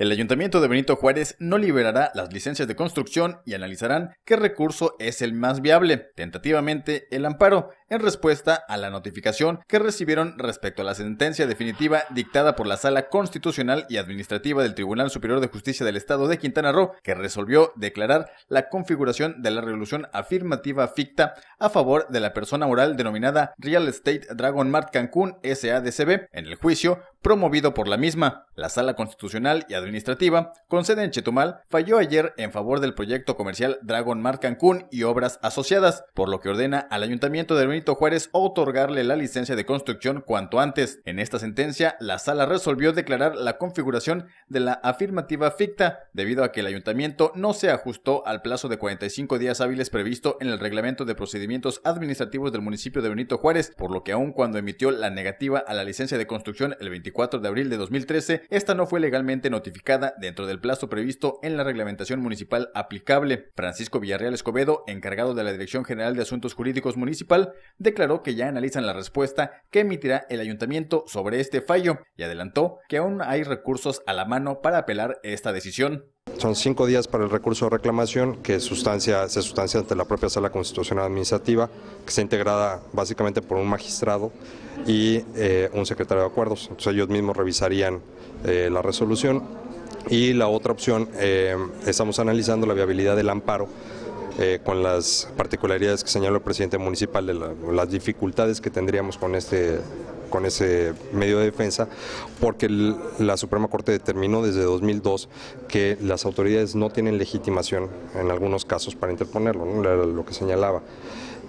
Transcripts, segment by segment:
El ayuntamiento de Benito Juárez no liberará las licencias de construcción y analizarán qué recurso es el más viable, tentativamente el amparo, en respuesta a la notificación que recibieron respecto a la sentencia definitiva dictada por la Sala Constitucional y Administrativa del Tribunal Superior de Justicia del Estado de Quintana Roo, que resolvió declarar la configuración de la resolución afirmativa ficta a favor de la persona moral denominada Real Estate Dragon Mart Cancún SADCB en el juicio promovido por la misma. La Sala Constitucional y Administrativa, con sede en Chetumal, falló ayer en favor del proyecto comercial Dragon Mart Cancún y obras asociadas, por lo que ordena al Ayuntamiento de Juárez otorgarle la licencia de construcción cuanto antes. En esta sentencia, la sala resolvió declarar la configuración de la afirmativa ficta debido a que el ayuntamiento no se ajustó al plazo de 45 días hábiles previsto en el reglamento de procedimientos administrativos del municipio de Benito Juárez, por lo que aun cuando emitió la negativa a la licencia de construcción el 24 de abril de 2013, esta no fue legalmente notificada dentro del plazo previsto en la reglamentación municipal aplicable. Francisco Villarreal Escobedo, encargado de la Dirección General de Asuntos Jurídicos Municipal, declaró que ya analizan la respuesta que emitirá el ayuntamiento sobre este fallo y adelantó que aún hay recursos a la mano para apelar esta decisión. Son cinco días para el recurso de reclamación que sustancia, se sustancia ante la propia Sala Constitucional Administrativa, que está integrada básicamente por un magistrado y eh, un secretario de acuerdos. Entonces ellos mismos revisarían eh, la resolución. Y la otra opción, eh, estamos analizando la viabilidad del amparo eh, con las particularidades que señaló el presidente municipal de las dificultades que tendríamos con este con ese medio de defensa, porque la Suprema Corte determinó desde 2002 que las autoridades no tienen legitimación en algunos casos para interponerlo, Era lo que señalaba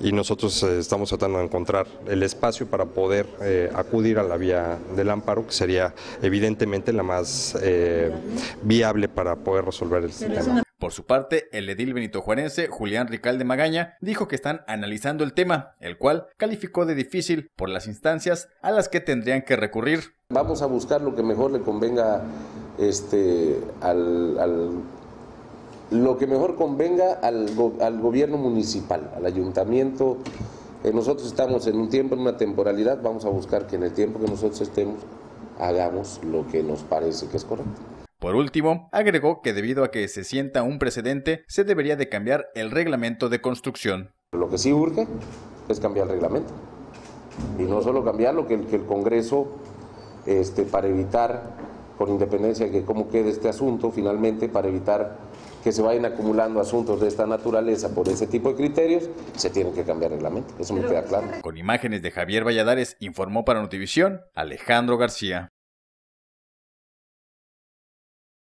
y nosotros eh, estamos tratando de encontrar el espacio para poder eh, acudir a la vía del amparo, que sería evidentemente la más viable para poder resolver el tema. Por su parte, el edil benitojuarense Julián Ricalde Magaña dijo que están analizando el tema, el cual calificó de difícil por las instancias a las que tendrían que recurrir. Vamos a buscar lo que mejor le convenga este, al, lo que mejor convenga al, gobierno municipal, al ayuntamiento. Eh, nosotros estamos en un tiempo, en una temporalidad, vamos a buscar que en el tiempo que nosotros estemos hagamos lo que nos parece que es correcto. Por último, agregó que debido a que se sienta un precedente, se debería de cambiar el reglamento de construcción. Lo que sí urge es cambiar el reglamento. Y no solo cambiarlo, que el, que el Congreso, este, para evitar, por independencia de que cómo quede este asunto, finalmente, para evitar que se vayan acumulando asuntos de esta naturaleza por ese tipo de criterios, se tiene que cambiar el reglamento. Eso me queda claro. Con imágenes de Javier Valladares, informó para Notivisión Alejandro García.